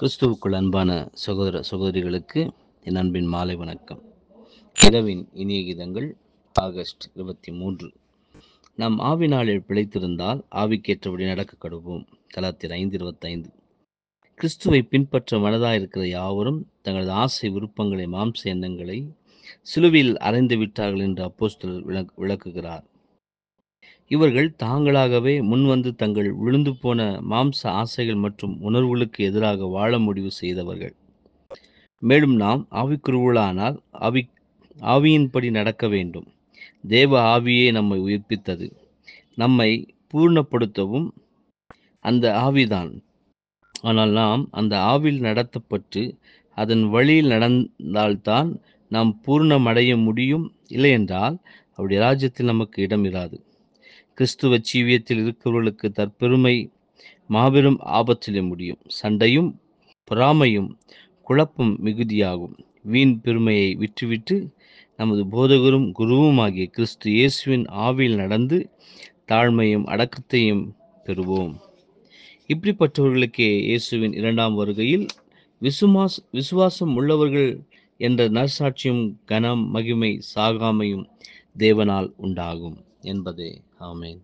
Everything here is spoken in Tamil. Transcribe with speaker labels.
Speaker 1: கிறிஸ்துவுக்குள் அன்பான சகோதர சகோதரிகளுக்கு என் அன்பின் மாலை வணக்கம் இரவின் இனிய கீதங்கள் ஆகஸ்ட் இருபத்தி மூன்று நாம் ஆவி நாளில் பிழைத்திருந்தால் ஆவிக்கேற்றபடி நடக்க கடுவோம் கலாத்திர ஐந்து இருபத்தைந்து கிறிஸ்துவை பின்பற்ற மனதாக இருக்கிற யாவரும் தங்களது ஆசை விருப்பங்களை மாம்ச எண்ணங்களை சிலுவையில் அறைந்து விட்டார்கள் என்று அப்போஸ்தல் விளக்குகிறார் இவர்கள் தாங்களாகவே முன்வந்து தங்கள் விழுந்து போன மாம்ச ஆசைகள் மற்றும் உணர்வுகளுக்கு எதிராக வாழ முடிவு செய்தவர்கள் மேலும் நாம் ஆவிக்குருவுளானால் ஆவி ஆவியின்படி நடக்க வேண்டும் தேவ ஆவியே நம்மை உயிர்ப்பித்தது நம்மை பூர்ணப்படுத்தவும் அந்த ஆவிதான் ஆனால் நாம் அந்த ஆவில் நடத்தப்பட்டு அதன் வழியில் நடந்தால்தான் நாம் பூர்ணமடைய முடியும் இல்லையென்றால் அவருடைய ராஜ்யத்தில் நமக்கு இடம் இராது கிறிஸ்துவ ஜீவியத்தில் இருக்கிறவர்களுக்கு தற்பெருமை மாபெரும் ஆபத்திலே முடியும் சண்டையும் பொறாமையும் குழப்பம் மிகுதியாகும் வீண் பெருமையை விற்றுவிட்டு நமது போதகரும் குருவும் ஆகிய கிறிஸ்து இயேசுவின் ஆவியில் நடந்து தாழ்மையும் அடக்கத்தையும் பெறுவோம் இப்படிப்பட்டவர்களுக்கே இயேசுவின் இரண்டாம் வருகையில் விசுவாஸ் விசுவாசம் உள்ளவர்கள் என்ற நற்சாட்சியும் கனம் மகிமை சாகாமையும் தேவனால் உண்டாகும் என்பதே ஆமேன்